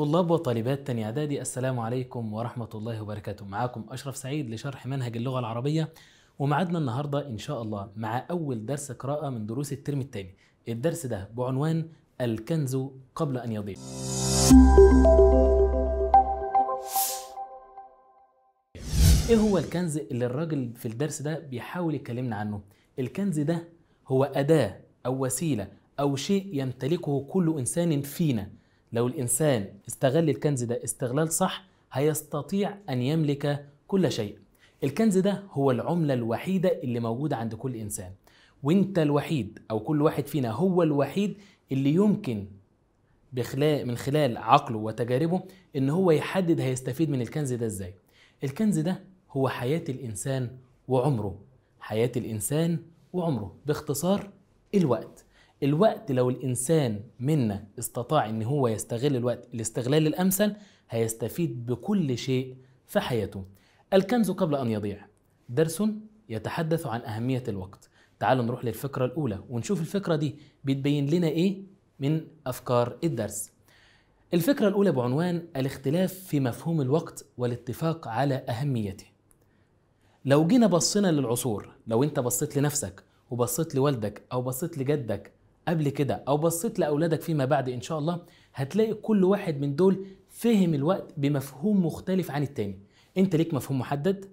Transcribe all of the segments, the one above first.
طلاب وطالبات تاني اعدادي السلام عليكم ورحمه الله وبركاته معاكم اشرف سعيد لشرح منهج اللغه العربيه ومعادنا النهارده ان شاء الله مع اول درس قراءه من دروس الترم الثاني الدرس ده بعنوان الكنز قبل ان يضيع ايه هو الكنز اللي الراجل في الدرس ده بيحاول يكلمنا عنه الكنز ده هو اداه او وسيله او شيء يمتلكه كل انسان فينا لو الإنسان استغل الكنز ده استغلال صح هيستطيع أن يملك كل شيء الكنز ده هو العملة الوحيدة اللي موجودة عند كل إنسان وانت الوحيد أو كل واحد فينا هو الوحيد اللي يمكن بخلال من خلال عقله وتجاربه ان هو يحدد هيستفيد من الكنز ده ازاي الكنز ده هو حياة الإنسان وعمره حياة الإنسان وعمره باختصار الوقت الوقت لو الانسان منا استطاع ان هو يستغل الوقت الاستغلال الامثل هيستفيد بكل شيء في حياته الكنز قبل ان يضيع درس يتحدث عن اهميه الوقت تعالوا نروح للفكره الاولى ونشوف الفكره دي بتبين لنا ايه من افكار الدرس الفكره الاولى بعنوان الاختلاف في مفهوم الوقت والاتفاق على اهميته لو جينا بصينا للعصور لو انت بصيت لنفسك وبصيت لوالدك او بصيت لجدك قبل كده او بصيت لاولادك فيما بعد ان شاء الله هتلاقي كل واحد من دول فهم الوقت بمفهوم مختلف عن التاني انت ليك مفهوم محدد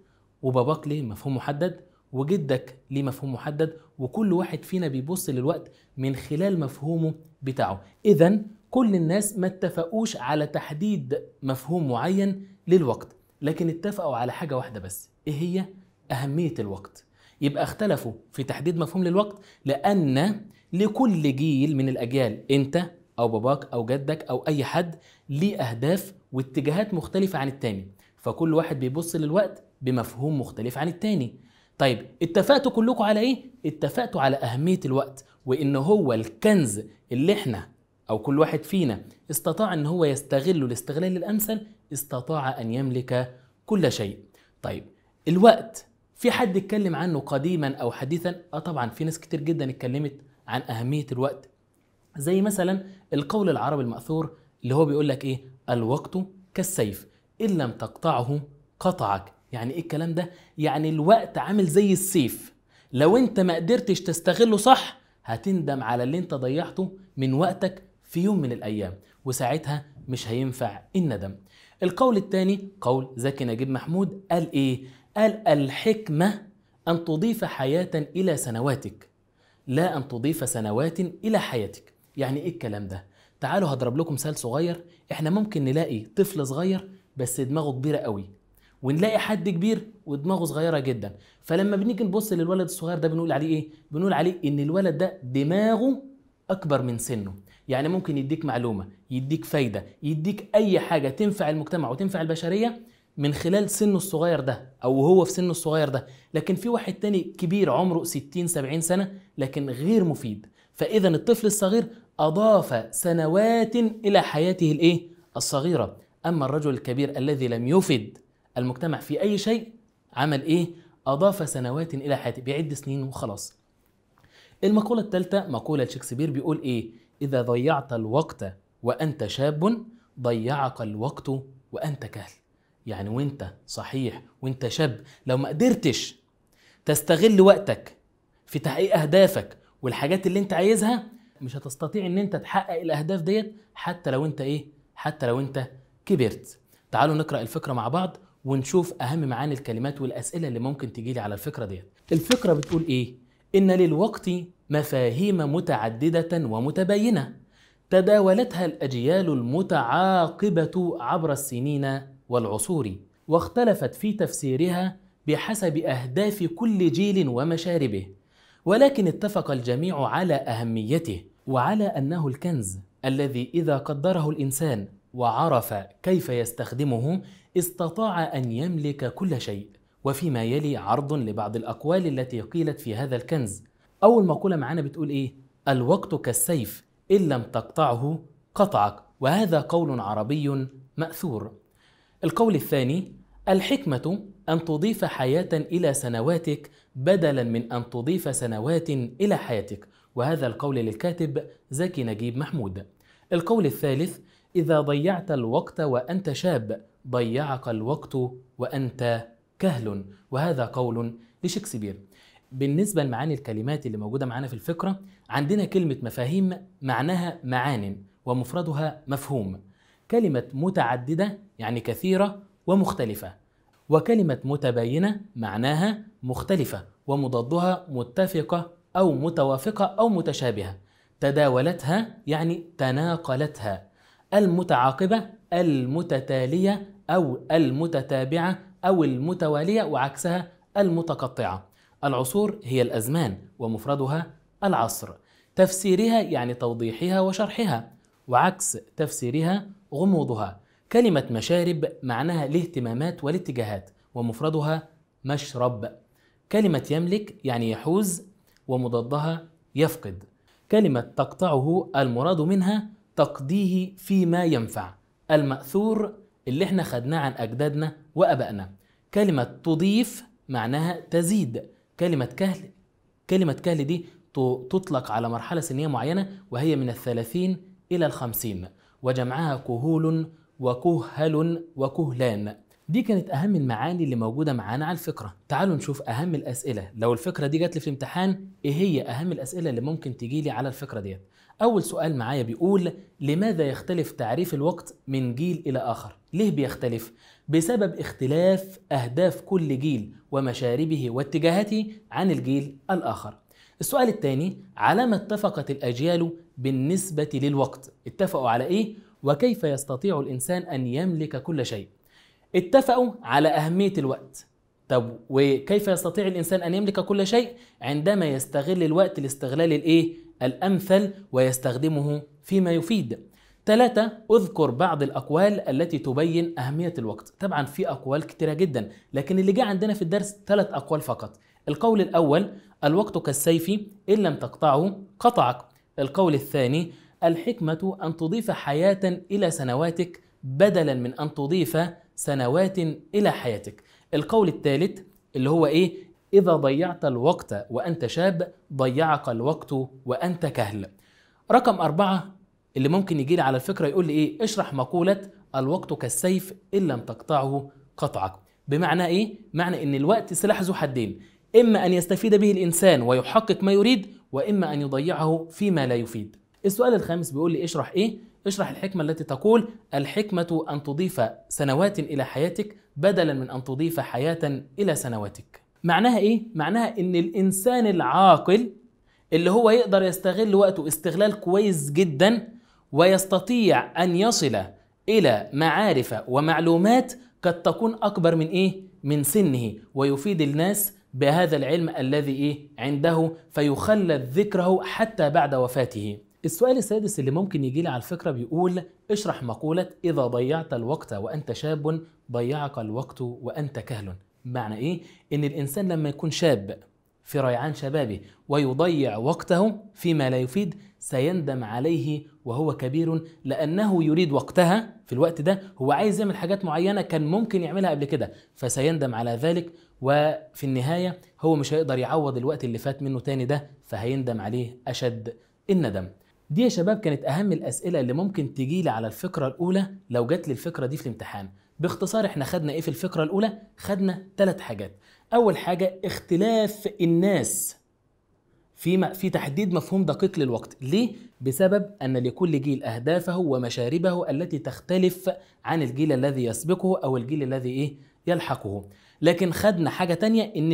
وباباك ليه مفهوم محدد وجدك ليه مفهوم محدد وكل واحد فينا بيبص للوقت من خلال مفهومه بتاعه اذا كل الناس ما اتفقوش على تحديد مفهوم معين للوقت لكن اتفقوا على حاجه واحده بس ايه هي اهميه الوقت يبقى اختلفوا في تحديد مفهوم للوقت لأن لكل جيل من الأجيال أنت أو باباك أو جدك أو أي حد ليه أهداف واتجاهات مختلفة عن التاني فكل واحد بيبص للوقت بمفهوم مختلف عن التاني طيب اتفقتوا كلكم على ايه؟ اتفقتوا على أهمية الوقت وإن هو الكنز اللي احنا أو كل واحد فينا استطاع إن هو يستغله الاستغلال الأمثل استطاع أن يملك كل شيء. طيب الوقت في حد اتكلم عنه قديما او حديثا اه طبعا في ناس كتير جدا اتكلمت عن اهميه الوقت زي مثلا القول العربي الماثور اللي هو بيقول لك ايه الوقت كالسيف ان لم تقطعه قطعك يعني ايه الكلام ده يعني الوقت عامل زي السيف لو انت ما قدرتش تستغله صح هتندم على اللي انت ضيعته من وقتك في يوم من الايام وساعتها مش هينفع الندم القول الثاني قول زكي نجيب محمود قال ايه قال الحكمة أن تضيف حياة إلى سنواتك لا أن تضيف سنوات إلى حياتك يعني إيه الكلام ده؟ تعالوا هضرب لكم مثال صغير إحنا ممكن نلاقي طفل صغير بس دماغه كبيرة قوي ونلاقي حد كبير ودماغه صغيرة جدا فلما بنيجي نبص للولد الصغير ده بنقول عليه إيه؟ بنقول عليه إن الولد ده دماغه أكبر من سنه يعني ممكن يديك معلومة يديك فايدة يديك أي حاجة تنفع المجتمع وتنفع البشرية من خلال سنه الصغير ده او هو في سنه الصغير ده لكن في واحد تاني كبير عمره 60 70 سنه لكن غير مفيد فاذا الطفل الصغير اضاف سنوات الى حياته الايه الصغيره اما الرجل الكبير الذي لم يفد المجتمع في اي شيء عمل ايه اضاف سنوات الى حياته بيعد سنين وخلاص المقوله الثالثه مقوله شكسبير بيقول ايه اذا ضيعت الوقت وانت شاب ضيعك الوقت وانت كهل يعني وانت صحيح وانت شاب لو ما قدرتش تستغل وقتك في تحقيق اهدافك والحاجات اللي انت عايزها مش هتستطيع ان انت تحقق الاهداف ديت حتى لو انت ايه حتى لو انت كبرت تعالوا نقرا الفكره مع بعض ونشوف اهم معاني الكلمات والاسئله اللي ممكن تيجي لي على الفكره ديت الفكره بتقول ايه ان للوقت مفاهيم متعدده ومتباينه تداولتها الاجيال المتعاقبه عبر السنين والعصور واختلفت في تفسيرها بحسب اهداف كل جيل ومشاربه ولكن اتفق الجميع على اهميته وعلى انه الكنز الذي اذا قدره الانسان وعرف كيف يستخدمه استطاع ان يملك كل شيء وفيما يلي عرض لبعض الاقوال التي قيلت في هذا الكنز اول مقوله معانا بتقول ايه الوقت كالسيف ان لم تقطعه قطعك وهذا قول عربي ماثور القول الثاني الحكمة أن تضيف حياة إلى سنواتك بدلا من أن تضيف سنوات إلى حياتك وهذا القول للكاتب زكي نجيب محمود القول الثالث إذا ضيعت الوقت وأنت شاب ضيعك الوقت وأنت كهل وهذا قول لشكسبير بالنسبة لمعاني الكلمات اللي موجودة معانا في الفكرة عندنا كلمة مفاهيم معناها معان ومفردها مفهوم كلمة متعددة يعني كثيرة ومختلفة وكلمة متباينة معناها مختلفة ومضادها متفقة أو متوافقة أو متشابهة تداولتها يعني تناقلتها المتعاقبة المتتالية أو المتتابعة أو المتوالية وعكسها المتقطعة العصور هي الأزمان ومفردها العصر تفسيرها يعني توضيحها وشرحها وعكس تفسيرها غموضها كلمة مشارب معناها الاهتمامات والاتجاهات ومفردها مشرب كلمة يملك يعني يحوز ومضادها يفقد كلمة تقطعه المراد منها تقضيه فيما ينفع المأثور اللي احنا خدناه عن أجدادنا وأبائنا كلمة تضيف معناها تزيد كلمة كهل كلمة كهل دي تطلق على مرحلة سنية معينة وهي من الثلاثين إلى الخمسين وجمعها كهول وكهل وكهلان دي كانت أهم المعاني اللي موجودة معانا على الفكرة تعالوا نشوف أهم الأسئلة لو الفكرة دي جت لي في الامتحان إيه هي أهم الأسئلة اللي ممكن تجي لي على الفكرة ديت أول سؤال معايا بيقول لماذا يختلف تعريف الوقت من جيل إلى آخر ليه بيختلف؟ بسبب اختلاف أهداف كل جيل ومشاربه واتجاهاته عن الجيل الآخر السؤال الثاني على ما اتفقت الأجيال بالنسبة للوقت اتفقوا على إيه وكيف يستطيع الإنسان أن يملك كل شيء اتفقوا على أهمية الوقت طب وكيف يستطيع الإنسان أن يملك كل شيء عندما يستغل الوقت لاستغلال الإيه الأمثل ويستخدمه فيما يفيد ثلاثة اذكر بعض الأقوال التي تبين أهمية الوقت طبعا في أقوال كتيرة جدا لكن اللي جه عندنا في الدرس ثلاث أقوال فقط القول الأول الوقت كالسيف إن لم تقطعه قطعك القول الثاني الحكمة أن تضيف حياة إلى سنواتك بدلا من أن تضيف سنوات إلى حياتك القول الثالث اللي هو إيه إذا ضيعت الوقت وأنت شاب ضيعك الوقت وأنت كهل رقم أربعة اللي ممكن يجي لي على الفكرة يقول لي إيه اشرح مقولة الوقت كالسيف إن لم تقطعه قطعك بمعنى إيه؟ معنى إن الوقت سلاح ذو حدين إما أن يستفيد به الإنسان ويحقق ما يريد وإما أن يضيعه فيما لا يفيد السؤال الخامس بيقول لي اشرح إيه؟ اشرح الحكمة التي تقول الحكمة أن تضيف سنوات إلى حياتك بدلا من أن تضيف حياة إلى سنواتك معناها إيه؟ معناها إن الإنسان العاقل اللي هو يقدر يستغل وقته استغلال كويس جدا ويستطيع أن يصل إلى معارف ومعلومات قد تكون أكبر من إيه؟ من سنه ويفيد الناس بهذا العلم الذي إيه عنده فيخلد ذكره حتى بعد وفاته السؤال السادس اللي ممكن يجي لي على الفكرة بيقول اشرح مقولة إذا ضيعت الوقت وأنت شاب ضيعك الوقت وأنت كهل معنى إيه؟ إن الإنسان لما يكون شاب في ريعان شبابه ويضيع وقته فيما لا يفيد سيندم عليه وهو كبير لأنه يريد وقتها في الوقت ده هو عايز يعمل حاجات معينة كان ممكن يعملها قبل كده فسيندم على ذلك وفي النهاية هو مش هيقدر يعوض الوقت اللي فات منه تاني ده فهيندم عليه أشد الندم دي يا شباب كانت أهم الأسئلة اللي ممكن تجيلي على الفكرة الأولى لو جت لي الفكرة دي في الامتحان باختصار احنا خدنا ايه في الفكرة الأولى؟ خدنا ثلاث حاجات أول حاجة اختلاف الناس في في تحديد مفهوم دقيق للوقت ليه بسبب ان لكل جيل اهدافه ومشاربه التي تختلف عن الجيل الذي يسبقه او الجيل الذي ايه يلحقه لكن خدنا حاجه تانية ان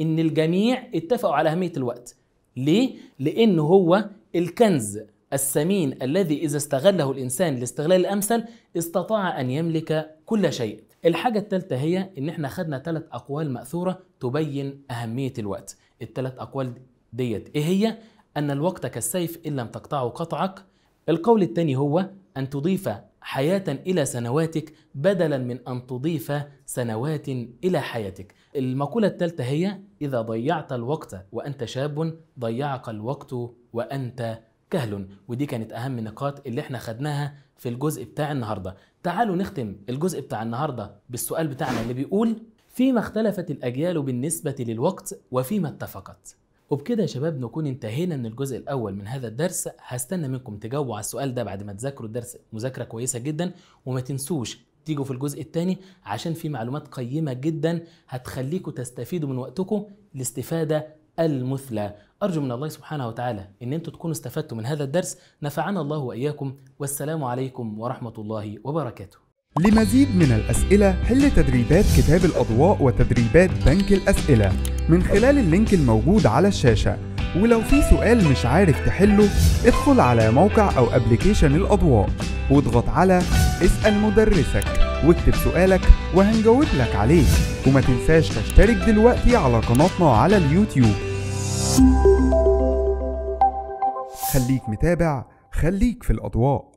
ان الجميع اتفقوا على اهميه الوقت ليه لان هو الكنز الثمين الذي اذا استغله الانسان الاستغلال الامثل استطاع ان يملك كل شيء الحاجة الثالثة هي إن إحنا خدنا ثلاث أقوال مأثورة تبين أهمية الوقت الثلاث أقوال ديت إيه هي؟ أن الوقت كالسيف إن لم تقطعه قطعك القول الثاني هو أن تضيف حياة إلى سنواتك بدلا من أن تضيف سنوات إلى حياتك. المقولة الثالثة هي: إذا ضيعت الوقت وأنت شاب ضيعك الوقت وأنت كهل، ودي كانت أهم النقاط اللي احنا خدناها في الجزء بتاع النهارده. تعالوا نختم الجزء بتاع النهارده بالسؤال بتاعنا اللي بيقول: فيما اختلفت الأجيال بالنسبة للوقت وفيما اتفقت؟ وبكده يا شباب نكون انتهينا من الجزء الاول من هذا الدرس هستنى منكم تجاوبوا على السؤال ده بعد ما تذاكروا الدرس مذاكره كويسه جدا وما تنسوش تيجوا في الجزء الثاني عشان في معلومات قيمه جدا هتخليكم تستفيدوا من وقتكم الاستفاده المثلى أرجو من الله سبحانه وتعالى أن أنتم تكونوا استفدتوا من هذا الدرس نفعنا الله وإياكم والسلام عليكم ورحمة الله وبركاته لمزيد من الأسئلة حل تدريبات كتاب الأضواء وتدريبات بنك الأسئلة من خلال اللينك الموجود على الشاشة ولو في سؤال مش عارف تحله ادخل على موقع أو أبليكيشن الأضواء واضغط على اسأل مدرسك واكتب سؤالك وهنجاوب لك عليه وما تنساش تشترك دلوقتي على قناتنا على اليوتيوب خليك متابع خليك في الأضواء